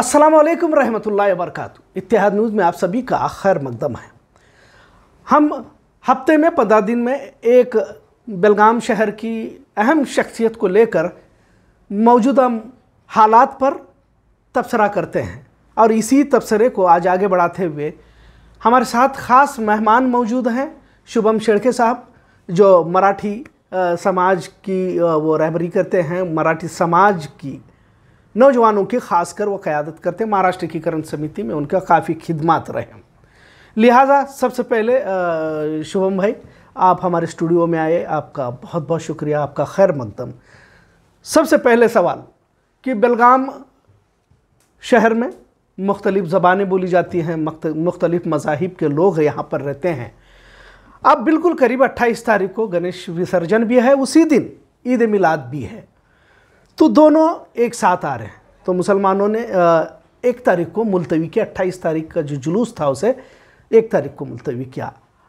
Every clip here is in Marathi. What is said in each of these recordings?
असलकम रहमतुल्ला वरक इतिहाद न्यूज़ में आप सभी का खैर मकदम है हम हफ्ते में पंद्रह दिन में एक बेलगाम शहर की अहम शख्सियत को लेकर मौजूदा हालात पर तबसरा करते हैं और इसी तबसरे को आज आगे बढ़ाते हुए हमारे साथ ख़ास मेहमान मौजूद हैं शुभम शेड़के साहब जो मराठी समाज की वो रहबरी करते हैं मराठी समाज की नौजवानों की खासकर वो क़्यादत करते महाराष्ट्र की करण समिति में उनका काफ़ी खिदमत रहे लिहाजा सबसे पहले शुभम भाई आप हमारे स्टूडियो में आए आपका बहुत बहुत शुक्रिया आपका खैर मकदम सबसे पहले सवाल कि बेलगाम शहर में मुख्तलिफ ज़बानें बोली जाती हैं मुख्तलिफ मजाहिब के लोग यहाँ पर रहते हैं अब बिल्कुल करीब 28 तारीख को गणेश विसर्जन भी है उसी दिन ईद मिलाद भी है तो दोनों एक साथ आ रहे हैं तो मुसलमानों ने एक तारीख को मुलतवी किया अट्ठाईस तारीख का जो जुलूस था उसे एक तारीख को मुलतवी किया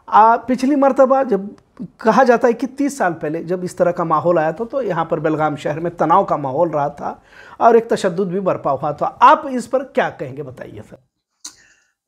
आ, पिछली मरतबा जब कहा जाता है कि तीस साल पहले जब इस तरह का माहौल आया था तो यहाँ पर बेलगाम शहर में तनाव का माहौल रहा था और एक तशद भी बरपा हुआ था आप इस पर क्या कहेंगे बताइए सर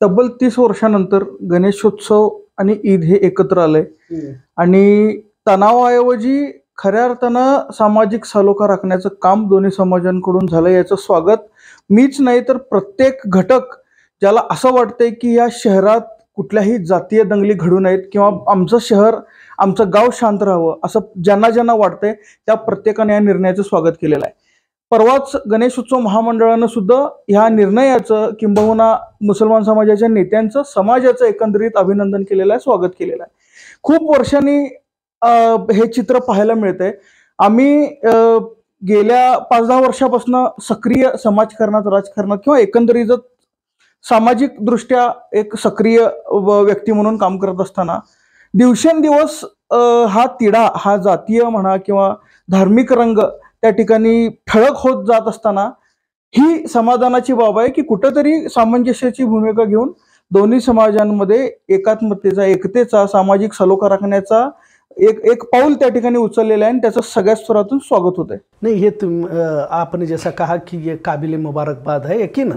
तब्बल तीस वर्षान गणेशोत्सव ईद ही एकत्र आले हम्म। आणि खऱ्या अर्थानं सामाजिक सलोखा राखण्याचं काम दोन्ही समाजांकडून झालं याचं स्वागत मीच नाही तर प्रत्येक घटक ज्याला असं वाटतंय की या शहरात कुठल्याही जातीय दंगली घडू नयेत किंवा आमचं शहर आमचं गाव शांत राहावं असं ज्यांना ज्यांना वाटतंय त्या प्रत्येकाने या निर्णयाचं स्वागत केलेलं आहे परवाच गणेशोत्सव महामंडळानं सुद्धा ह्या निर्णयाचं किंबहुना मुसलमान समाजाच्या नेत्यांचं समाजाचं एकंदरीत अभिनंदन केलेलं आहे स्वागत केलेलं आहे खूप वर्षांनी हे चित्र पाहायला मिळते आम्ही गेल्या पाच दहा वर्षापासून सक्रिय समाजकारणात राजकारणात किंवा एकंदरीत सामाजिक दृष्ट्या एक सक्रिय व्यक्ती म्हणून काम करत असताना दिवसेंदिवस हा तिढा हा जातीय म्हणा किंवा धार्मिक रंग त्या ठिकाणी ठळक होत जात असताना ही समाधानाची बाब आहे की कुठंतरी सामंजस्याची भूमिका घेऊन दोन्ही समाजांमध्ये एकात्मतेचा एकतेचा सामाजिक सलोखा राखण्याचा एक एक पाऊल उचल सगर स्वागत होते नहीं ये तुम आपने जैसा कहा कि ये काबिल मुबारकबाद है यकीन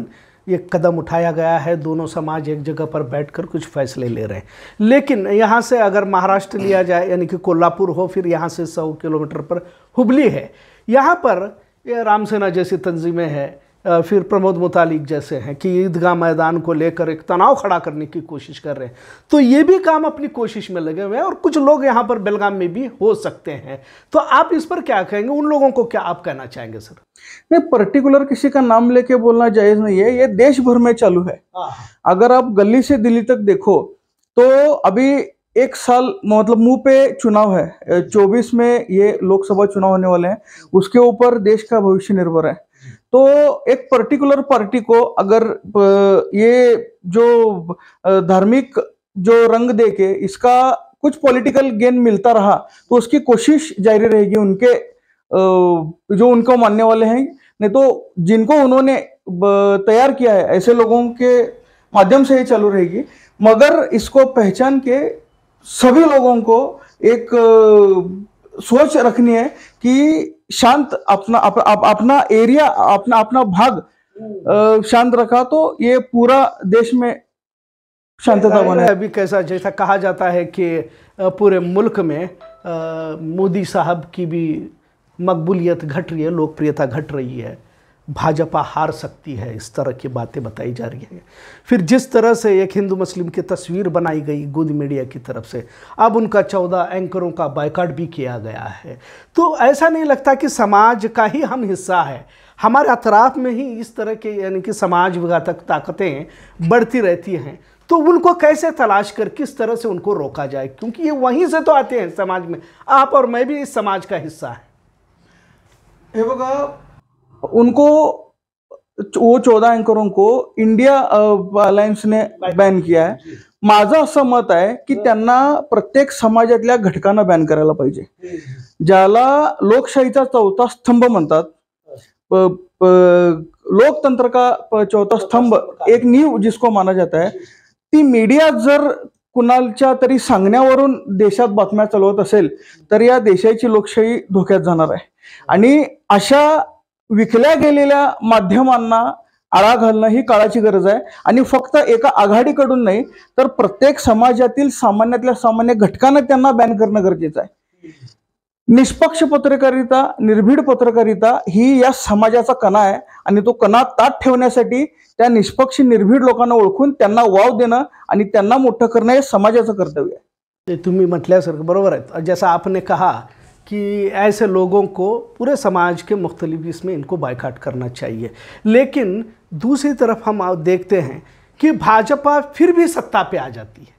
ये कदम उठाया गया है दोनों समाज एक जगह पर बैठकर कुछ फैसले ले रहे हैं लेकिन यहाँ से अगर महाराष्ट्र लिया जाए यानी कि कोल्हापुर हो फिर यहाँ से सौ किलोमीटर पर हुबली है यहाँ पर ये रामसेना जैसी तंजीमें हैं फिर प्रमोद मुतालिक जैसे हैं कि ईदगाह मैदान को लेकर एक तनाव खड़ा करने की कोशिश कर रहे हैं तो ये भी काम अपनी कोशिश में लगे हुए हैं और कुछ लोग यहाँ पर बेलगाम में भी हो सकते हैं तो आप इस पर क्या कहेंगे उन लोगों को क्या आप कहना चाहेंगे सर नहीं पर्टिकुलर किसी का नाम लेके बोलना जायज नहीं है ये देश भर में चालू है हाँ। अगर आप गली से दिल्ली तक देखो तो अभी एक साल मतलब मुंह पे चुनाव है 24 में ये लोकसभा चुनाव होने वाले हैं उसके ऊपर देश का भविष्य निर्भर है तो एक पर्टिकुलर पार्टी को अगर ये जो धार्मिक जो रंग दे के इसका कुछ पॉलिटिकल गेन मिलता रहा तो उसकी कोशिश जारी रहेगी उनके जो उनको मानने वाले हैं नहीं तो जिनको उन्होंने तैयार किया है ऐसे लोगों के माध्यम से ही चालू रहेगी मगर इसको पहचान के सभी लोगों को एक सोच रखनी है कि शांत अपना अप, अप, अपना एरिया अपना अपना भाग हम्म। शांत रखा तो ये पूरा देश में शांतता बने अभी कैसा जैसा कहा जाता है कि पूरे मुल्क में मोदी साहब की भी मकबूलियत घट रही है लोकप्रियता घट रही है भाजपा हार सकती है इस तरह की बातें बताई जा रही है फिर जिस तरह से एक हिंदू मुस्लिम की तस्वीर बनाई गई गुद मीडिया की तरफ से अब उनका चौदह एंकरों का बायकॉट भी किया गया है तो ऐसा नहीं लगता कि समाज का ही हम हिस्सा है हमारे अतराफ में ही इस तरह के यानी कि समाज विघातक ताकतें बढ़ती रहती हैं तो उनको कैसे तलाश कर किस तरह से उनको रोका जाए क्योंकि ये वहीं से तो आते हैं समाज में आप और मैं भी इस समाज का हिस्सा है उनको वो चौदह अँकरों को इंडिया ने बॅन किया है माझं असं मत आहे की त्यांना प्रत्येक समाजातल्या घटकांना बॅन करायला पाहिजे ज्याला लोकशाहीचा चौथा स्तंभ म्हणतात लोकतंत्र का चौथा स्तंभ एक नीव जिसको माना जात आहे ती मीडिया जर कुणाच्या तरी सांगण्यावरून देशात बातम्या चालवत असेल तर या देशाची लोकशाही धोक्यात जाणार आहे आणि अशा विकल्या गेलेल्या माध्यमांना आळा घालणं ही काळाची गरज आहे आणि फक्त एका आघाडीकडून नाही तर प्रत्येक समाजातील सामान्यातल्या सामान्य घटकांना त्यांना बॅन करणं गरजेचं आहे निष्पक्ष पत्रकारिता निर्भीड पत्रकारिता ही या समाजाचा कणा आहे आणि तो कणा ताट ठेवण्यासाठी त्या निष्पक्ष निर्भीड लोकांना ओळखून त्यांना वाव देणं आणि त्यांना मोठं करणं हे समाजाचं कर्तव्य आहे तुम्ही म्हटल्यासारखं बरोबर आहे जसं आपण कहा कि ऐसे लोगों को पूरे समाज के मुख्तलिफ इसमें इनको बाइकाट करना चाहिए लेकिन दूसरी तरफ हम देखते हैं कि भाजपा फिर भी सत्ता पे आ जाती है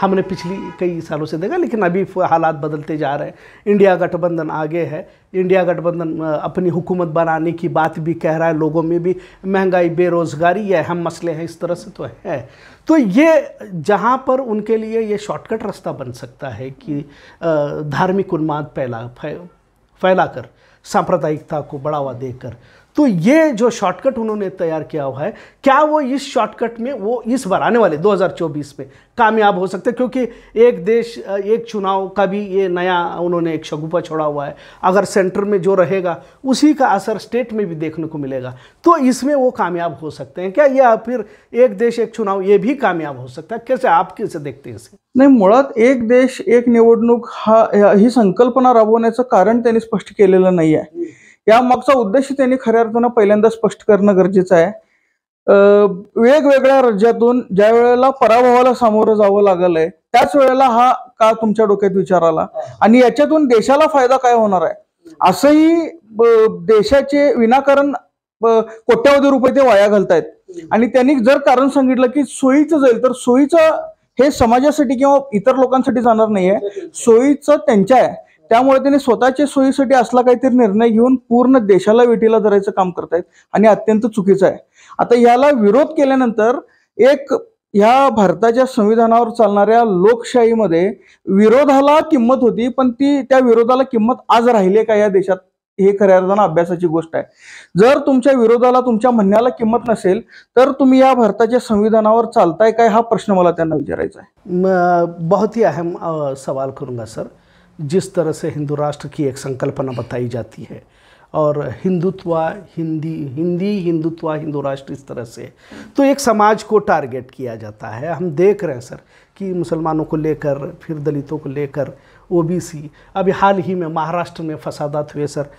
हमने पिछली कई सालों से देखा लेकिन अभी हालात बदलते जा रहे हैं इंडिया गठबंधन आगे है इंडिया गठबंधन अपनी हुकूमत बनाने की बात भी कह रहा है लोगों में भी महंगाई बेरोज़गारी है अहम मसले हैं इस तरह से तो है तो ये जहाँ पर उनके लिए ये शॉर्टकट रास्ता बन सकता है कि धार्मिक उन्माद फैला फैला कर सांप्रदायिकता को बढ़ावा देकर तो ये जो शॉर्टकट उन्होंने तैयार किया हुआ है क्या वो इस शॉर्टकट में वो इस बार आने वाले 2024 में कामयाब हो सकते हैं क्योंकि एक देश एक चुनाव का भी ये नया उन्होंने एक शगुफा छोड़ा हुआ है अगर सेंटर में जो रहेगा उसी का असर स्टेट में भी देखने को मिलेगा तो इसमें वो कामयाब हो सकते हैं क्या या फिर एक देश एक चुनाव ये भी कामयाब हो सकता है कैसे आप कैसे देखते हैं इसे नहीं मुळात एक देश एक निवडणूक हा ही संकल्पना राबवण्याचं कारण त्यांनी स्पष्ट केलेलं नाही आहे या मागचा उद्देश त्यांनी खऱ्या अर्थानं पहिल्यांदा स्पष्ट करणं गरजेचं आहे वेगवेगळ्या राज्यातून ज्या वेळेला पराभवाला सामोरं जावं लागलंय त्याच वेळेला हा का तुमच्या डोक्यात विचार आला आणि याच्यातून देशाला फायदा काय होणार आहे असंही देशाचे विनाकारण कोट्यावधी रुपये ते वाया घालतायत आणि त्यांनी जर कारण सांगितलं की सोयीचं जाईल तर सोयीचं हे समाजासाठी किंवा इतर लोकांसाठी जाणार नाहीये सोयीचं त्यांच्या आहे त्यामुळे त्यांनी स्वतःच्या सोयीसाठी असला काहीतरी निर्णय घेऊन पूर्ण देशाला विटीला धरायचं काम करतायत आणि अत्यंत चुकीचं आहे आता याला विरोध केल्यानंतर एक ह्या भारताच्या संविधानावर चालणाऱ्या लोकशाहीमध्ये विरोधाला किंमत होती पण ती त्या विरोधाला किंमत आज राहिली का या देशात हे खऱ्या अर्थानं अभ्यासाची गोष्ट आहे जर तुमच्या विरोधाला तुमच्या म्हणण्याला किंमत नसेल तर तुम्ही या भारताच्या संविधानावर चालताय काय हा प्रश्न मला त्यांना विचारायचा आहे बहुत ही अहम सवाल करूंगा सर जिस तरह से हिंदू राष्ट्र की एक संकल्पना बताई जाती है और हिंदुत्व हिंदी हिंदी हिंदुत्व हिंदू राष्ट्र इस तरह से तो एक समाज को टारगेट किया जाता है हम देख रहे हैं सर कि मुसलमानों को लेकर फिर दलितों को लेकर ओबीसी अभी हाल ही में महाराष्ट्र में फसादात हुए सर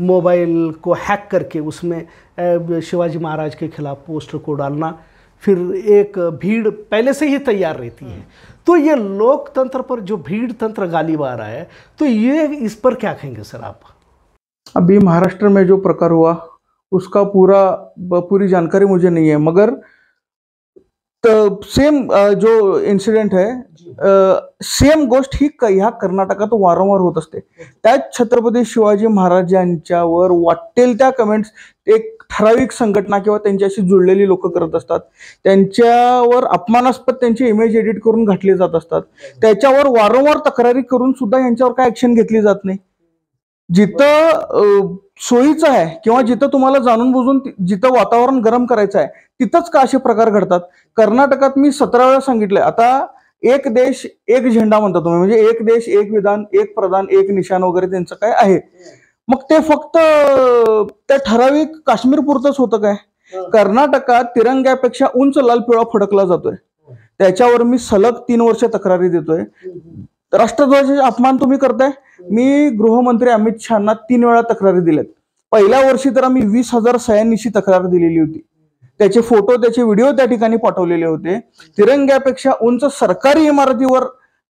मोबाइल को हैक करके उसमें शिवाजी महाराज के खिलाफ पोस्टर को डालना फिर एक भीड़ पहले से ही तैयार रहती है तो ये लोकतंत्र पर जो भीड़ तंत्र गालिब आ रहा है तो ये इस पर क्या कहेंगे सर आप अभी महाराष्ट्र में जो प्रकार हुआ उसका पूरा पूरी जानकारी मुझे नहीं है मगर तो सेम जो इंसिडेंट है सेम गोष्ट ही ह्या कर्नाटकात वारंवार होत असते त्याच छत्रपती शिवाजी महाराजांच्यावर वाटेल त्या कमेंट्स एक ठराविक संघटना किंवा त्यांच्याशी जुळलेली लोक करत असतात त्यांच्यावर अपमानास्पद त्यांची इमेज एडिट करून घातली जात असतात त्याच्यावर वारंवार तक्रारी करून सुद्धा यांच्यावर काय ऍक्शन घेतली जात नाही जिथं सोयीचं आहे किंवा जिथं तुम्हाला जाणून बुजून जिथं वातावरण गरम करायचं आहे तिथंच का असे प्रकार घडतात कर्नाटकात मी सतरा वेळा सांगितलंय आता एक देश एक झेंडा म्हणता तुम्ही म्हणजे एक देश एक विधान एक प्रधान एक निशाण वगैरे त्यांचं काय आहे मग ते फक्त त्या ठराविक काश्मीर पुरतच होतं काय कर्नाटकात तिरंग्यापेक्षा उंच लाल पिळा फडकला जातोय हो. त्याच्यावर मी सलग तीन वर्ष तक्रारी देतोय राष्ट्रध्वजाचा अपमान तुम्ही करताय मी गृहमंत्री अमित शहाना तीन वेळा तक्रारी दिल्यात पहिल्या वर्षी तर आम्ही वीस हजार सयांनीशी तक्रार दिलेली होती त्याचे फोटो त्याचे व्हिडिओ त्या ठिकाणी पाठवलेले होते तिरंग्यापेक्षा उंच सरकारी इमारतीवर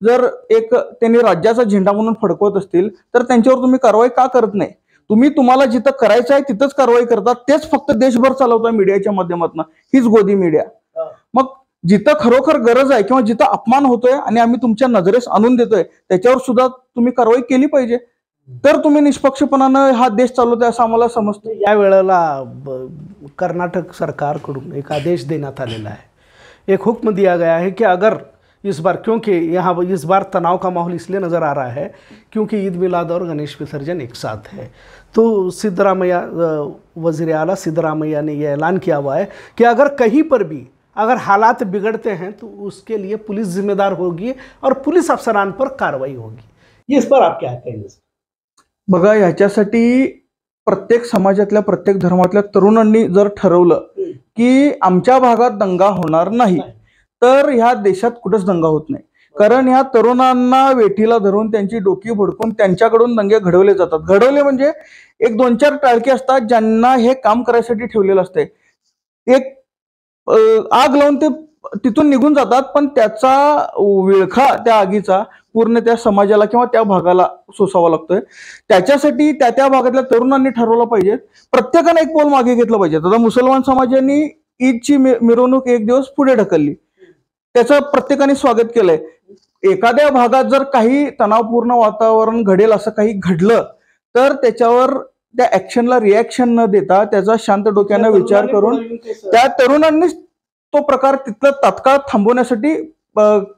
जर एक त्यांनी राज्याचा झेंडा म्हणून फडकवत असतील तर त्यांच्यावर तुम्ही कारवाई का करत नाही तुम्ही तुम्हाला जिथं करायचं आहे तिथंच कारवाई करता तेच फक्त देशभर चालवता मीडियाच्या माध्यमातून हीच गोदी मीडिया मग जिथं खरोखर गरज आहे किंवा जिथं अपमान होतोय आणि आम्ही तुमच्या नजरेस आणून देतोय त्याच्यावर सुद्धा तुम्ही कारवाई केली पाहिजे तर तुम्ही निष्पक्षपणानं हा देश चालवतोय असं आम्हाला समजतं या वेळेला कर्नाटक सरकारकडून एक आदेश देण्यात आलेला आहे एक हुक्म दिया गया आहे की अगर इस बार क्योंकि यहाँ इस बार तनाव का माहौल इसलिए नज़र आ रहा है क्योंकि ईद मिलाद और गणेश विसर्जन एक साथ है तो सिद्धरामैया वजीर अला सिद्धरामैया ने यह ऐलान किया हुआ है कि अगर कहीं पर भी अगर हालात बिगड़ते हैं तो उसके लिए पुलिस जिम्मेदार होगी और पुलिस अफसरान पर कार्रवाई होगी ये इस पर आप क्या कहेंगे बच्ची प्रत्येक समाज प्रत्येक धर्मातल्या जर ठरवलं हम्म. कि आमच्या भागात दंगा होणार नहीं तर ह्या देशात कुठंच दंगा होत नाही कारण ह्या तरुणांना वेठीला धरून त्यांची डोकी भडकून त्यांच्याकडून दंगे घडवले जातात घडवले म्हणजे एक दोन चार टाळके असतात ज्यांना हे काम करायसाठी ठेवलेलं असते एक आग लावून ते तिथून निघून जातात पण त्याचा विळखा त्या आगीचा पूर्ण त्या समाजाला किंवा त्या भागाला सोसावा लागतोय त्याच्यासाठी त्या त्या भागातल्या तरुणांनी ठरवलं पाहिजे प्रत्येकाने एक पोल मागे घेतलं पाहिजे आता मुसलमान समाजाने ईदची मिरवणूक एक दिवस पुढे ढकलली त्याचं प्रत्येकाने स्वागत केलंय एखाद्या भागात जर काही तणावपूर्ण वातावरण घडेल असं काही घडलं तर त्याच्यावर त्या ऍक्शनला रिॲक्शन न देता त्याचा शांत डोक्यानं विचार करून त्या तरुणांनी तो प्रकार तिथलं तात्काळ थांबवण्यासाठी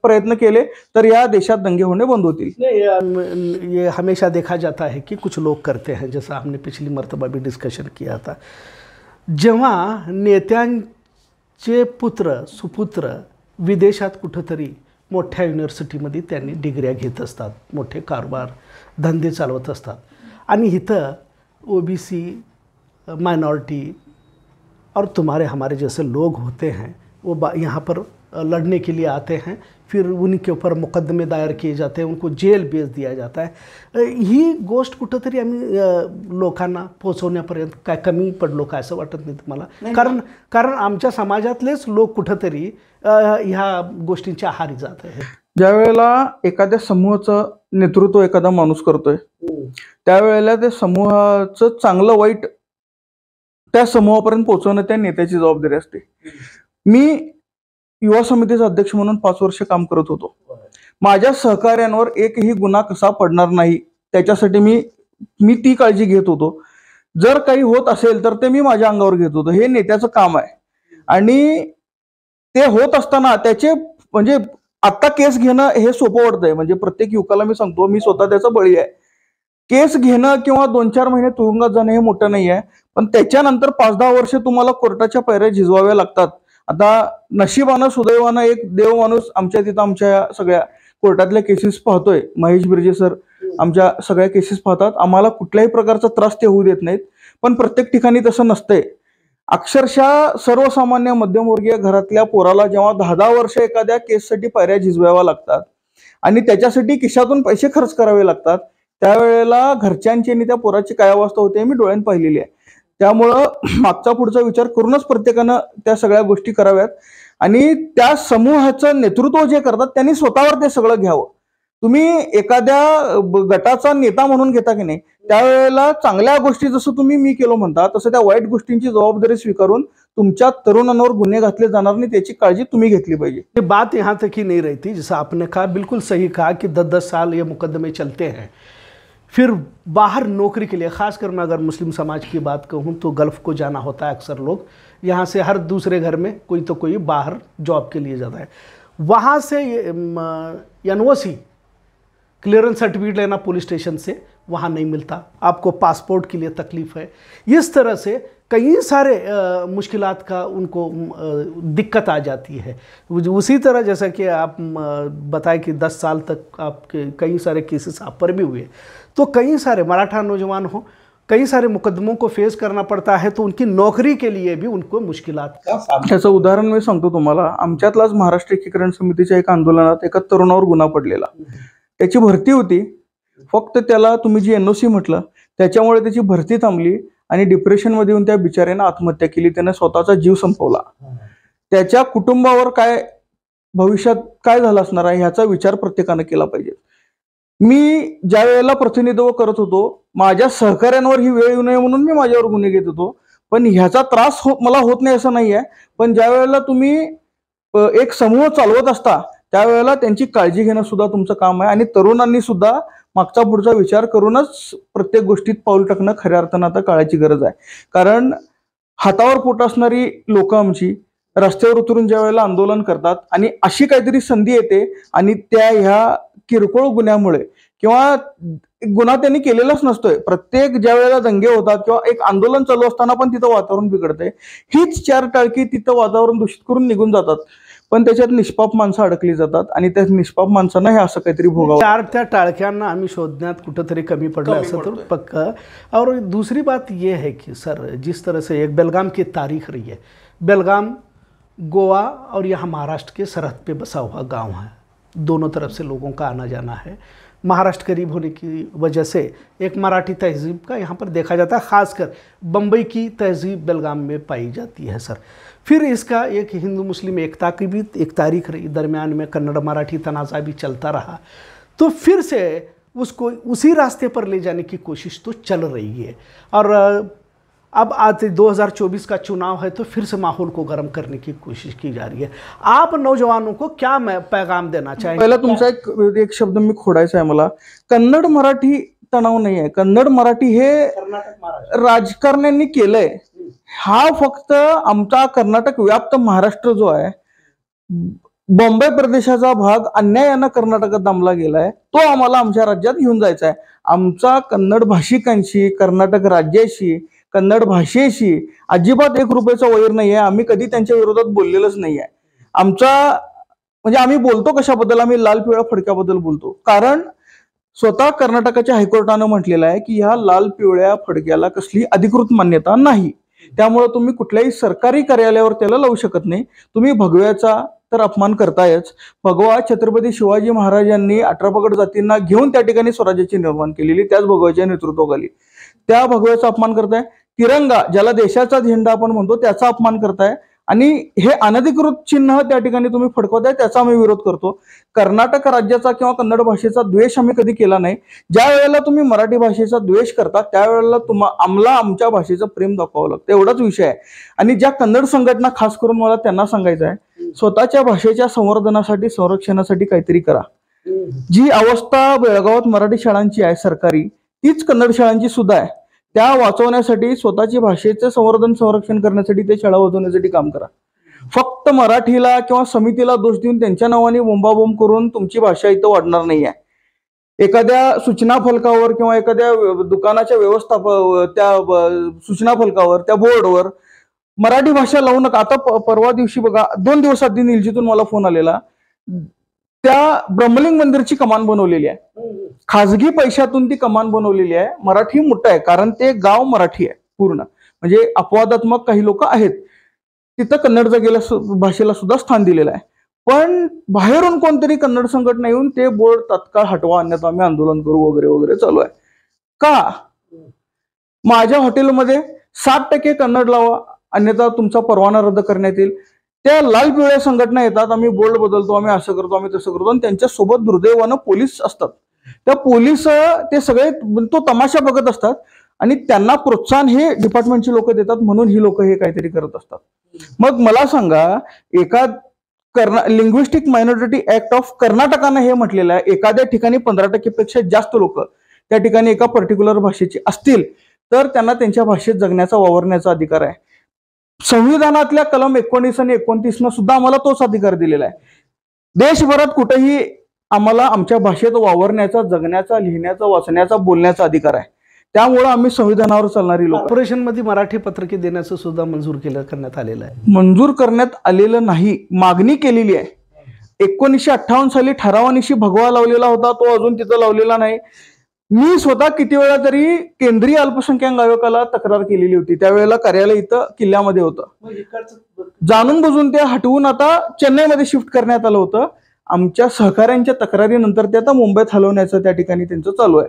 प्रयत्न केले तर या देशात दंगे होणे बंद होतील ये हमेशा देखा जाता है की कुछ लोक करते हैं जैसा हमने पिछली मरतबा भी डिस्कशन किया था जेव्हा नेत्यांचे पुत्र सुपुत्र विदेशात कुठंतरी मोठ्या युनिव्हर्सिटीमध्ये त्यांनी डिग्र्या घेत असतात मोठे कारभार धंदे चालवत असतात आणि इथं ओ बी सी मायनॉरिटी और तुम्हारे हमारे जैसे लोग होते हैं वो यहाँ पर लड़ने के लिए आते हैं फिर उन्हीं के ऊपर मुकदमे दायर किए जाते हैं उनको जेल भेज दिया जाता है ही गोष्ट कुठंतरी आम्ही लोकांना पोचवण्यापर्यंत काय कमी पडलो काय असं वाटत नाही तुम्हाला कारण कारण आमच्या समाजातलेच लोक कुठंतरी ह्या गोष्टींच्या आहारी जात आहेत ज्यावेळेला एखाद्या समूहाचं नेतृत्व एखादा माणूस करतोय हो. त्यावेळेला त्या समूहाचं चांगलं वाईट त्या समूहापर्यंत पोहोचवणं त्या नेत्याची जबाबदारी असते मी युवा समितीचा अध्यक्ष म्हणून पाच वर्ष काम करत होतो माझ्या सहकार्यांवर एकही गुन्हा कसा पडणार नाही त्याच्यासाठी मी मी ती काळजी घेत होतो जर काही होत असेल तर ते मी माझ्या अंगावर घेत होतो हे नेत्याचं काम आहे आणि ते होत असताना त्याचे म्हणजे आता केस घेणं हे सोपं वाटतंय म्हणजे प्रत्येक युवकाला मी सांगतो मी स्वतः त्याचा बळी आहे केस घेणं किंवा दोन चार महिने तुरुंगात जाणं हे मोठं नाही आहे पण त्याच्यानंतर पाच दहा वर्ष तुम्हाला कोर्टाच्या पायऱ्या झिजवाव्या लागतात आता नशिबानं सुदैवानं एक देव माणूस आमच्या तिथं आमच्या सगळ्या कोर्टातल्या केसेस पाहतोय महेश बिर्जे सर आमच्या सगळ्या केसेस पाहतात आम्हाला कुठल्याही प्रकारचा त्रास ते होऊ देत नाहीत पण प्रत्येक ठिकाणी तसं नसतंय अक्षरशः सर्वसामान्य मध्यमवर्गीय घरातल्या पोराला जेव्हा दहा दहा वर्ष एखाद्या केससाठी पायऱ्या झिजवाव्या लागतात आणि त्याच्यासाठी किशातून पैसे खर्च करावे लागतात त्यावेळेला घरच्यांची आणि त्या पोराची काय अवस्था होते मी डोळ्यात पाहिलेली आहे त्यामुळं मागचा पुढचा विचार करूनच प्रत्येकानं त्या सगळ्या गोष्टी कराव्यात आणि त्या समूहाचं नेतृत्व जे करतात त्यांनी स्वतःवर ते सगळं घ्यावं तुम्ही एखाद्या गटाचा नेता म्हणून घेता की नाही त्यावेळेला चांगल्या गोष्टी जसं तुम्ही मी केलो म्हणता तसं त्या वाईट गोष्टींची जबाबदारी स्वीकारून तुमच्या तरुणांवर गुन्हे घातले जाणार नाही त्याची काळजी तुम्ही घेतली पाहिजे बात यहां तक ही नाही रहती जसं आपने कहा बिलकुल सही कहा की दस दस साल ये मुकदमे चलते हैं फिर बाहर नौकरी के लिए ख़ासकर मैं अगर मुस्लिम समाज की बात कहूँ तो गल्फ़ को जाना होता है अक्सर लोग यहाँ से हर दूसरे घर में कोई तो कोई बाहर जॉब के लिए जाता है वहाँ से N O C clearance certificate लेना पुलिस स्टेशन से वहाँ नहीं मिलता आपको पासपोर्ट के लिए तकलीफ़ है इस तरह से कई सारे मुश्किल का उनको दिक्कत आ जाती है उसी तरह जैसा कि आप बताए कि 10 साल तक आपके कई सारे केसेस आप पर भी हुए तो कई सारे मराठा नौजवान हो कई सारे मुकदमों को फेस करना पड़ता है तो उनकी नौकरी के लिए भी उनको मुश्किल त्याचं उदाहरण मी सांगतो तुम्हाला आमच्यातलाच महाराष्ट्र एकीकरण समितीच्या एक आंदोलनात एका तरुणावर गुन्हा पडलेला त्याची भरती होती फक्त त्याला तुम्ही जी एनओसी म्हटलं त्याच्यामुळे त्याची भरती थांबली आणि डिप्रेशनमध्ये येऊन त्या बिचाऱ्याने आत्महत्या केली त्याने स्वतःचा जीव संपवला त्याच्या कुटुंबावर काय भविष्यात काय झालं असणार आहे ह्याचा विचार प्रत्येकानं केला पाहिजे मी ज्या वेळेला प्रतिनिधित्व करत होतो माझ्या सहकाऱ्यांवर ही वेळ येऊ नये म्हणून मी माझ्यावर गुन्हे घेत होतो पण ह्याचा त्रास हो मला होत नाही असं नाही आहे पण ज्या वेळेला तुम्ही एक समूह चालवत असता त्यावेळेला त्यांची काळजी घेणं सुद्धा तुमचं काम आहे आणि तरुणांनी सुद्धा मागचा पुढचा विचार करूनच प्रत्येक गोष्टीत पाऊल टाकणं खऱ्या अर्थानं आता काळाची गरज आहे कारण हातावर पोट असणारी लोक आमची रस्त्यावर उतरून ज्या वेळेला आंदोलन करतात आणि अशी काहीतरी संधी येते आणि त्या ह्या किरकोळ गुन्ह्यामुळे किंवा गुन्हा त्यांनी केलेलाच नसतोय प्रत्येक ज्या वेळेला दंगे होतात किंवा एक आंदोलन चालू असताना पण तिथं वातावरण बिघडते हीच चार टाळकी तिथं वातावरण दूषित करून निघून जातात पण त्याच्यात निष्पाप माणसं अडकली जातात आणि त्या निष्पाप माणसांना हे असं काहीतरी भोगावं चार त्या टाळक्यांना आम्ही शोधण्यात कुठंतरी कमी पडलं असं तर पक्क और दुसरी बात ये है की सर जिस तरह से एक बेलगाम की तारीख रही है बेलगाम गोवा और यहाँ महाराष्ट्र के सरहद पे बसा हुआ गाव है दोनों तरफ से लोगों का आना जाना है महाराष्ट्र करीब होने की वजह से एक मराठी तहजीब का यहाँ पर देखा जाता है ख़ासकर बम्बई की तहजीब बेलगाम में पाई जाती है सर फिर इसका एक हिंदू मुस्लिम एकता की भी एक तारीख रही दरमियान में कन्नड़ मराठी तनाज़ा भी चलता रहा तो फिर से उसको उसी रास्ते पर ले जाने की कोशिश तो चल रही है और अब आज 2024 का चुनाव है तो फिर से माहौल को गर्म करने की कोशिश की जा रही है आप नौजवानों को क्या पैगाम देना चाहिए पहिला तुमचा एक एक शब्द मी खोडायचा आहे मला कन्नड मराठी तणाव नाही है कन्नड मराठी हे राजकारण्यांनी केलंय हा फक्त आमचा कर्नाटक व्याप्त महाराष्ट्र जो आहे बॉम्बे प्रदेशाचा भाग अन्यायानं कर्नाटकात दमला गेलाय तो आम्हाला आमच्या राज्यात घेऊन जायचा आहे आमचा कन्नड भाषिकांशी कर्नाटक राज्याशी कन्नड भाषेशी अजिबात एक रुपयाचा वैर नाही आहे आम्ही कधी त्यांच्या विरोधात बोललेलंच नाही आहे आमचा म्हणजे आम्ही बोलतो कशाबद्दल आम्ही लाल पिवळ्या फडक्याबद्दल बोलतो कारण स्वतः कर्नाटकाच्या हायकोर्टानं म्हटलेलं आहे की ह्या लाल पिवळ्या फडक्याला कसली अधिकृत मान्यता नाही त्यामुळे तुम्ही कुठल्याही सरकारी कार्यालयावर त्याला लावू शकत नाही तुम्ही भगव्याचा तर अपमान करतायच भगवा छत्रपती शिवाजी महाराजांनी अठरापगड जातींना घेऊन त्या ठिकाणी स्वराज्याची निर्माण केलेली त्याच भगव्याच्या नेतृत्वाखाली त्या भगव्याचा अपमान करताय तिरंगा ज्याला देशाचा झेंडा आपण म्हणतो त्याचा अपमान करताय आणि हे अनधिकृत चिन्ह त्या ठिकाणी तुम्ही फडकवताय त्याचा आम्ही विरोध करतो कर्नाटक राज्याचा किंवा कन्नड भाषेचा द्वेष आम्ही कधी केला नाही ज्या वेळेला तुम्ही मराठी भाषेचा द्वेष करता त्यावेळेला तुम्हा आम्हाला आमच्या भाषेचं प्रेम दाखवावं लागतं एवढाच विषय आहे आणि ज्या कन्नड संघटना खास करून मला त्यांना सांगायचं आहे स्वतःच्या भाषेच्या संवर्धनासाठी संरक्षणासाठी काहीतरी करा जी अवस्था बेळगावात मराठी शाळांची आहे सरकारी तीच कन्नड शाळांची सुद्धा आहे त्या वाचवण्यासाठी स्वतःची भाषेचं संवर्धन संरक्षण करण्यासाठी ते शाळा वाचवण्यासाठी काम करा फक्त मराठीला किंवा समितीला दोष देऊन त्यांच्या नावाने बोंबाबोंब करून तुमची भाषा इथं वाढणार नाही आहे एखाद्या सूचना फलकावर किंवा एखाद्या दुकानाच्या व्यवस्था त्या सूचना फलकावर त्या बोर्डवर मराठी भाषा लावू नका आता परवा दिवशी बघा दोन दिवसात निलजीतून मला फोन आलेला त्या ब्रह्मलिंग मंदिरची कमान बनवलेली आहे खाजगी पैशातून ती कमान बनवलेली आहे मराठी मोठं आहे कारण ते गाव मराठी आहे पूर्ण म्हणजे अपवादात्मक काही लोक आहेत तिथं कन्नड जगेला भाषेला सुद्धा स्थान दिलेलं आहे पण बाहेरून कोणतरी कन्नड संघटना येऊन ते बोर्ड तत्काळ हटवा अन्यथा आम्ही आंदोलन करू वगैरे वगैरे चालू आहे का माझ्या हॉटेलमध्ये सात टक्के कन्नड लावा अन्यथा तुमचा परवाना रद्द करण्यात येईल त्या लाल पिवळ्या संघटना येतात आम्ही बोल्ड बदलतो आम्ही असं करतो आम्ही तसं करतो आणि त्यांच्यासोबत दुर्दैवानं पोलीस असतात त्या पोलीस ते सगळे म्हणजे तो तमाशा बघत असतात आणि त्यांना प्रोत्साहन हे डिपार्टमेंटची लोक देतात म्हणून ही लोक हे काहीतरी करत असतात मग मला सांगा एका कर्ना लिंग्विस्टिक मायनॉरिटी ऍक्ट ऑफ कर्नाटकानं हे म्हटलेलं आहे एखाद्या ठिकाणी पंधरा टक्केपेक्षा जास्त लोक त्या ठिकाणी एका पर्टिक्युलर भाषेची असतील तर त्यांना त्यांच्या भाषेत जगण्याचा वावरण्याचा अधिकार आहे संविधानातल्या कलम एकोणीस आणि न सुद्धा आम्हाला तोच अधिकार दिलेला आहे देशभरात कुठेही आम्हाला आमच्या भाषेत वावरण्याचा जगण्याचा लिहिण्याचा वाचण्याचा बोलण्याचा अधिकार आहे त्यामुळे आम्ही संविधानावर चालणारी लोक मध्ये मराठी पत्रके देण्याचं सुद्धा मंजूर केलं करण्यात आलेलं आहे मंजूर करण्यात आलेलं नाही मागणी केलेली आहे एकोणीसशे अठ्ठावन्न साली ठरावानिशी भगवा लावलेला होता तो अजून तिथं लावलेला नाही मी स्वतः किती वेळा तरी केंद्रीय अल्पसंख्याक आयोगाला तक्रार केलेली होती त्यावेळेला कार्यालय इथं किल्ल्यामध्ये होतं जाणून बुजून ते हटवून आता चेन्नईमध्ये शिफ्ट करण्यात आलं होतं आमच्या सहकाऱ्यांच्या तक्रारीनंतर ते आता मुंबईत हलवण्याचं त्या ठिकाणी त्यांचं चालू आहे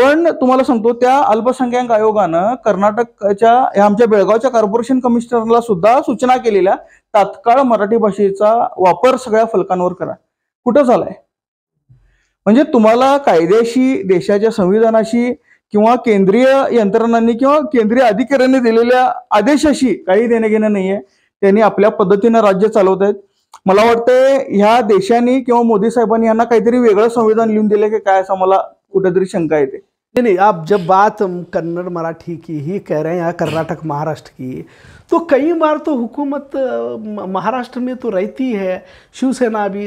पण तुम्हाला सांगतो त्या अल्पसंख्याक आयोगानं कर्नाटकच्या आमच्या बेळगावच्या कॉर्पोरेशन कमिशनरला सुद्धा सूचना केलेल्या तात्काळ मराठी भाषेचा वापर सगळ्या फलकांवर करा कुठं झालाय म्हणजे तुम्हाला कायद्याशी देशाच्या संविधानाशी किंवा केंद्रीय यंत्रणांनी किंवा केंद्रीय अधिकाऱ्यांनी दिलेल्या आदेशाशी काही देणं घेणं नाहीये त्यांनी आपल्या पद्धतीनं राज्य चालवत आहेत मला वाटतंय ह्या देशाने किंवा मोदी साहेबांनी यांना काहीतरी वेगळं संविधान लिहून दिलं की काय असं मला कुठेतरी शंका येते नाही नाही आप जब बात कन्नड़ मराठी की ही कह रहे हैं कर्नाटक महाराष्ट्र की तो कई बार तो हुकूमत महाराष्ट्र में तो रहती है शिवसेना भी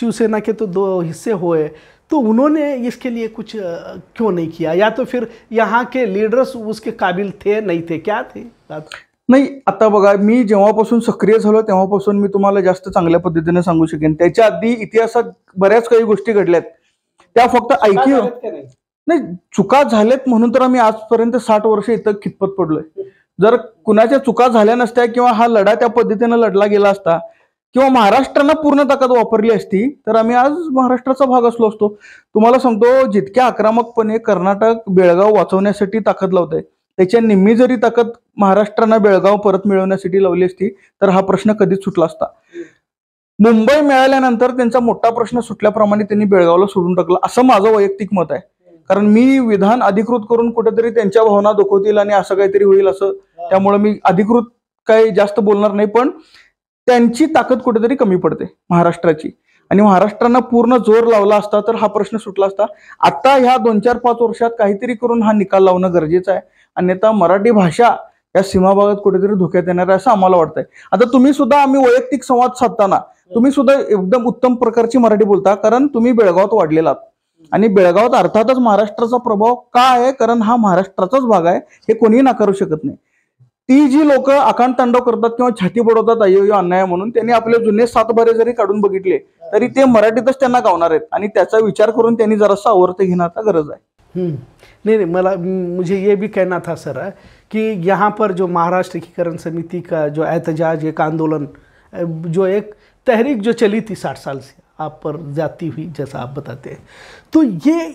शिवसेना के तो दो हिस्से हुए तो उन्होंने इसके लिए कुछ क्यों नहीं किया या तो फिर यहाँ के लीडर्स उसके काबिल थे नहीं थे क्या थे नाही आता बघा मी जेव्हापासून सक्रिय झालो तेव्हापासून मी तुम्हाला जास्त चांगल्या पद्धतीने सांगू शकेन त्याच्या आधी इतिहासात बऱ्याच काही गोष्टी घडल्यात त्या फक्त ऐकी नाही चुका झाल्यात म्हणून तर आम्ही आजपर्यंत साठ वर्ष इथं खितपत पडलोय जर कुणाच्या चुका झाल्या नसत्या किंवा हा लढा त्या पद्धतीने लढला गेला असता किंवा महाराष्ट्रानं पूर्ण ताकद वापरली असती तर आम्ही आज महाराष्ट्राचा भाग असलो असतो तुम्हाला सांगतो जितक्या आक्रमकपणे कर्नाटक बेळगाव वाचवण्यासाठी ताकद लावत आहे त्याच्या निम्मी जरी ताकद महाराष्ट्रानं बेळगाव परत मिळवण्यासाठी लावली असती तर हा प्रश्न कधीच सुटला असता मुंबई मिळाल्यानंतर त्यांचा मोठा प्रश्न सुटल्याप्रमाणे त्यांनी बेळगावला सोडून टाकला असं माझं वैयक्तिक मत आहे कारण मी विधान अधिकृत करून कुठेतरी त्यांच्या भावना दुखवतील आणि असं काहीतरी होईल असं त्यामुळे मी अधिकृत काही जास्त बोलणार नाही पण त्यांची ताकद कुठेतरी कमी पडते महाराष्ट्राची आणि महाराष्ट्रांना पूर्ण जोर लावला असता तर हा प्रश्न सुटला असता आता ह्या दोन चार पाच वर्षात काहीतरी करून हा निकाल लावणं गरजेचं आहे अन्यथा मराठी भाषा या सीमाभागात कुठेतरी धोक्यात येणार आहे असं आम्हाला वाटतंय आता तुम्ही सुद्धा आम्ही वैयक्तिक संवाद साधताना तुम्ही सुद्धा एकदम उत्तम प्रकारची मराठी बोलता कारण तुम्ही बेळगावात वाढलेला आणि बेळगावात अर्थातच महाराष्ट्राचा प्रभाव का आहे कारण हा महाराष्ट्राचाच भाग आहे हे कोणीही नाकारू शकत नाही ती जी लोक अकांत तांडव करतात किंवा छाती बुडवतात अयोग्य अन्याय म्हणून त्यांनी आपले जुने सात सातबारे जरी काढून बघितले तरी ते मराठीतच त्यांना गावणार आहेत आणि त्याचा विचार करून त्यांनी जरासा आवर्त घेण्याचा गरज आहे नाही नाही मला मुझे म्हणजे ये भी कहना था सर की यहां पर जो महाराष्ट्र एकीकरण समिती का जो ऐतजाज एक आंदोलन जो एक तहरीक जो चली थी साठ साल से आप पर जाती हुई जैसा आप बताते हैं तो ये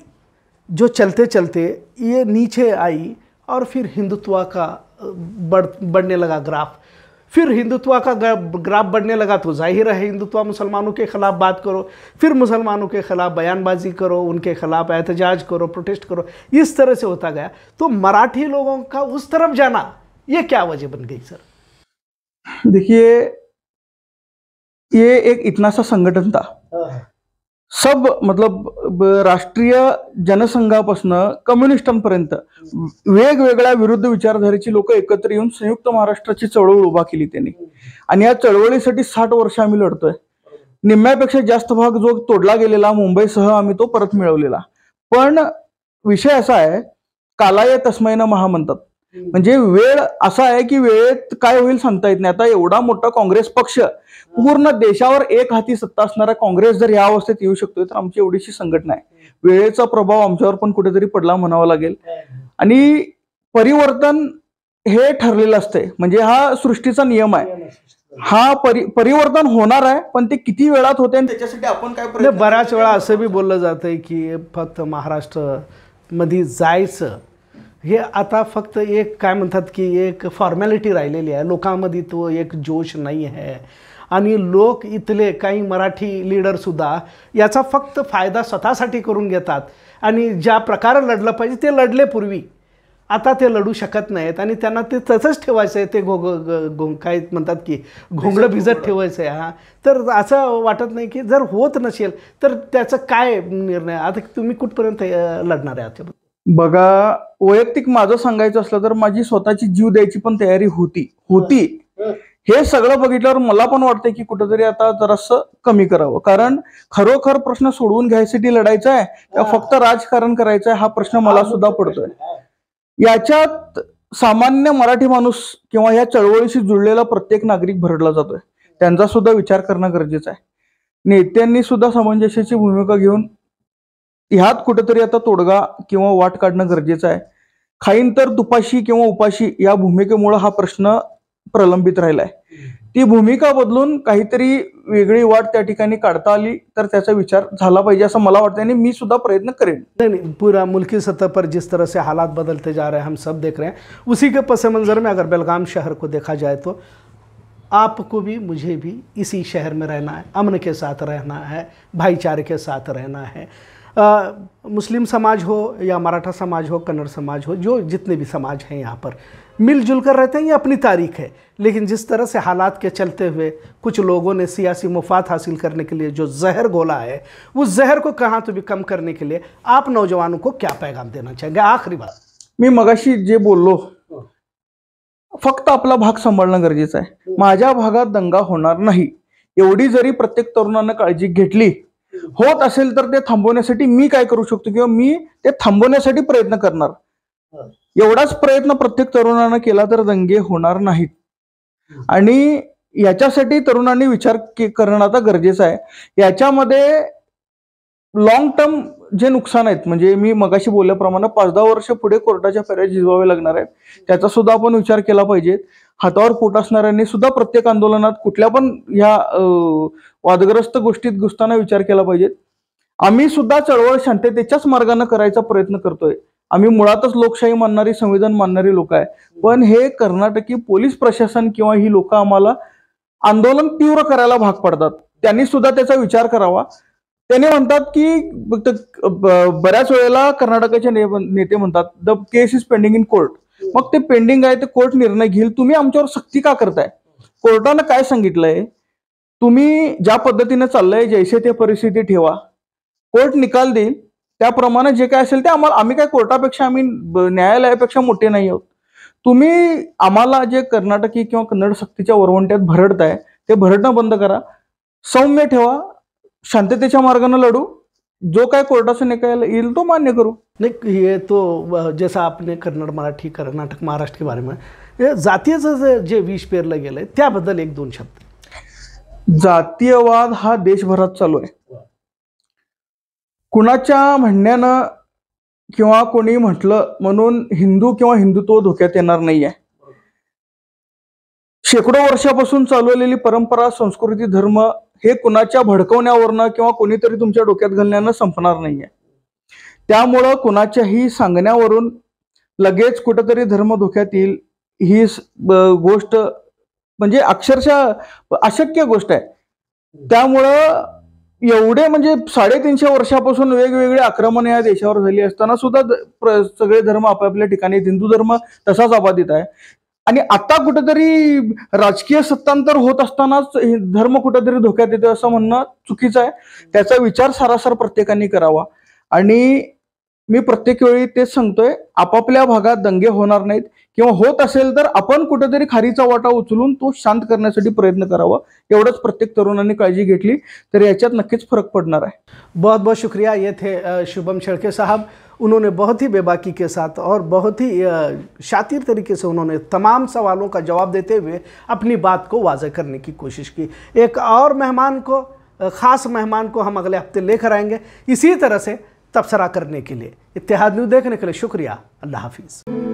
जो चलते चलते ये नीचे आई और फिर हिंदुत्व का बढ़ बढ़ने लगा ग्राफ फिर हिंदुत्व का ग्राफ बढ़ने लगा तो जाहिर है हिंदुत्व मुसलमानों के ख़िलाफ़ बात करो फिर मुसलमानों के ख़िलाफ़ बयानबाजी करो उनके ख़िलाफ़ एहतजाज करो प्रोटेस्ट करो इस तरह से होता गया तो मराठी लोगों का उस तरफ जाना ये क्या वजह बन गई सर देखिए ये एक इतना सा संगठन था हाँ, हाँ। सब मतलब राष्ट्रीय जनसंघापासनं कम्युनिस्टांपर्यंत वेगवेगळ्या विरुद्ध विचारधारेची लोक एकत्र येऊन संयुक्त महाराष्ट्राची चळवळ उभा केली त्यांनी आणि या चळवळीसाठी साठ वर्ष आम्ही लढतोय निम्म्यापेक्षा जास्त भाग जो तोडला गेलेला मुंबईसह आम्ही तो परत मिळवलेला पण विषय असा आहे कालाय तस्मयनं महा म्हणतात म्हणजे वेळ असा आहे की वेळेत काय होईल सांगता येत नाही आता एवढा मोठा काँग्रेस पक्ष पूर्ण देशावर एक हाती सत्ता असणारा काँग्रेस जर या अवस्थेत येऊ शकतोय तर आमची एवढीशी संघटना आहे वेळेचा प्रभाव आमच्यावर पण कुठेतरी पडला म्हणावा लागेल आणि परिवर्तन हे ठरलेलं असतंय म्हणजे हा सृष्टीचा नियम आहे हा परि परिवर्तन होणार आहे पण ते किती वेळात होते आणि त्याच्यासाठी आपण काय बऱ्याच वेळा असं बी बोललं जातंय की फक्त महाराष्ट्र मध्ये जायचं हे आता फक्त एक काय म्हणतात की एक फॉर्मॅलिटी राहिलेली आहे लोकांमध्ये तो एक जोश नाही आहे आणि लोक इथले काही मराठी लीडरसुद्धा याचा फक्त फायदा स्वतःसाठी करून घेतात आणि ज्या प्रकारे लढलं पाहिजे ते लढले पूर्वी आता ते लढू शकत नाहीत आणि त्यांना ते तसंच ठेवायचं आहे ते घो घो काय म्हणतात की घोंगडं भिजत ठेवायचं आहे हा तर असं वाटत नाही की जर होत नसेल तर त्याचं काय निर्णय आता तुम्ही कुठपर्यंत लढणार आहे आता बघा वैयक्तिक माझं सांगायचं असलं तर माझी स्वतःची जीव द्यायची पण तयारी होती होती हे सगळं बघितल्यावर मला पण वाटतंय की कुठेतरी आता जरास कमी करावं कारण खरोखर प्रश्न सोडवून घ्यायसाठी लढायचा आहे का फक्त राजकारण करायचं हा प्रश्न मला सुद्धा पडतोय याच्यात सामान्य मराठी माणूस किंवा या चळवळीशी जुळलेला प्रत्येक नागरिक भरडला जातोय त्यांचा सुद्धा विचार करणं गरजेचं आहे नेत्यांनी सुद्धा समंजस्याची भूमिका घेऊन ह्यात कुठेतरी आता तोडगा किंवा वाट काढणं गरजेचं आहे खाईन तर दुपाशी किंवा उपाशी या भूमिकेमुळे हा प्रश्न प्रलंबित राहिलाय ती भूमिका बदलून काहीतरी वेगळी वाट त्या ठिकाणी काढता आली तर त्याचा विचार झाला पाहिजे असं मला वाटतं आणि मी सुद्धा प्रयत्न करेन नाही पूरा मुल्की सतह पर जिस तरह से हालात बदलते जा रहे हम सब देख रहे हैं उसी के पस मंजर में अगर बेलगाम शहर को देखा जाए तो आपको भी मुझे भी इसी शहर में रहना है अमन के साथ रहना है भाईचारे के साथ रहना है आ, मुस्लिम समाज हो या मराठा समाज हो कन्नड़ समाज हो जो जितने भी समाज हैं यहाँ पर मिलजुल कर रहते हैं ये अपनी तारीख है लेकिन जिस तरह से हालात के चलते हुए कुछ लोगों ने सियासी मुफात हासिल करने के लिए जो जहर गोला है उस जहर को कहाँ तो भी कम करने के लिए आप नौजवानों को क्या पैगाम देना चाहेंगे आखिरी बात मैं मगाशी जे लो फक्त आपला भाग सांभाळणं गरजेज आहे माझ्या भागात दंगा होणार नाही एवढी जरी प्रत्येक तरुणानं काळजी घेतली होत असेल तर ते थांबवण्यासाठी मी काय करू शकतो किंवा मी ते थांबवण्यासाठी प्रयत्न करणार एवढाच प्रयत्न प्रत्येक तरुणानं केला तर दंगे होणार नाहीत आणि याच्यासाठी तरुणांनी विचार करणं आता गरजेचं आहे याच्यामध्ये लॉंग टर्म जे नुकसान आहेत म्हणजे मी मगाशी बोलल्याप्रमाणे पाच दहा वर्ष पुढे कोर्टाच्या फेऱ्या झिजवावे लागणार आहेत त्याचा सुद्धा आपण विचार केला पाहिजे हातावर पोट असणाऱ्यांनी सुद्धा प्रत्येक आंदोलनात कुठल्या पण ह्या वादग्रस्त गोष्टीत घुसताना विचार केला पाहिजे आम्ही सुद्धा चळवळ शांततेच्याच मार्गाने करायचा प्रयत्न करतोय आम्ही मुळातच लोकशाही मानणारी संविधान मानणारी लोक आहे पण हे कर्नाटकी पोलीस प्रशासन किंवा ही लोक आम्हाला आंदोलन तीव्र करायला भाग पडतात त्यांनी सुद्धा त्याचा विचार करावा त्याने म्हणतात की बऱ्याच वेळेला कर्नाटकाचे नेते म्हणतात the case is pending in court मग ते पेंडिंग आहे ते कोर्ट निर्णय घेईल तुम्ही आमच्यावर सक्ती का करताय कोर्टानं काय सांगितलंय तुम्ही ज्या पद्धतीने चाललंय जैसे ते परिस्थिती ठेवा कोर्ट निकाल देईल त्याप्रमाणे जे काय असेल ते आम्हाला आम्ही काय कोर्टापेक्षा आम्ही न्यायालयापेक्षा मोठे नाही आहोत तुम्ही आम्हाला जे कर्नाटकी किंवा कन्नड सक्तीच्या वरवंट्यात भरडताय ते भरडणं बंद करा सौम्य ठेवा शांततेच्या मार्गाने लढू जो काय कोर्टाचा निकाल येईल तो मान्य करू नाही हे तो जसं आपले कन्नड मराठी कर्नाटक महाराष्ट्र के बारे में जातीयचं जे विष पेरलं गेलंय त्याबद्दल एक दोन शब्द जातीयवाद हा देशभरात चालू आहे कुणाच्या म्हणण्यानं किंवा कोणी म्हटलं म्हणून हिंदू किंवा हिंदुत्व धोक्यात येणार नाहीये शेकडो वर्षापासून चालवलेली परंपरा संस्कृती धर्म हे कुणाच्या भडकवण्यावरनं किंवा कोणीतरी तुमच्या डोक्यात घालण्यानं संपणार नाहीये त्यामुळं कुणाच्याही सांगण्यावरून लगेच कुठंतरी धर्म धोक्यात येईल ही गोष्ट म्हणजे अक्षरशः अशक्य गोष्ट आहे त्यामुळं एवढे म्हणजे साडेतीनशे वर्षापासून वेगवेगळे आक्रमण या देशावर झाली असताना सुद्धा सगळे धर्म आपापल्या ठिकाणी हिंदू धर्म तसाच अबाधित आहे आणि आता कुठेतरी राजकीय सत्तांतर होत असतानाच धर्म कुठेतरी धोक्यात येतो असं म्हणणं चुकीचं आहे त्याचा विचार सारासार प्रत्येकाने करावा आणि मी प्रत्येक वेळी तेच सांगतोय आपापल्या भागात दंगे होणार नाहीत किंवा होत असेल तर आपण कुठेतरी खारीचा वाटा उचलून तो शांत करण्यासाठी प्रयत्न करावा एवढंच प्रत्येक तरुणांनी काळजी घेतली तर याच्यात नक्कीच फरक पडणार आहे बहुत बहुत शुक्रिया ये शुभम शेळके साहेब उन्होंने बहुत ही बेबाकी के साथ और बहुत ही शातिर तरीके से उन्होंने तमाम सवालों का जवाब देते हुए अपनी बात को वाजह करने की कोशिश की एक और मेहमान को ख़ास मेहमान को हम अगले हफ्ते लेकर आएंगे इसी तरह से तबसरा करने के लिए इतिहाद न्यूज़ देखने के लिए शुक्रिया अल्लाह हाफिज़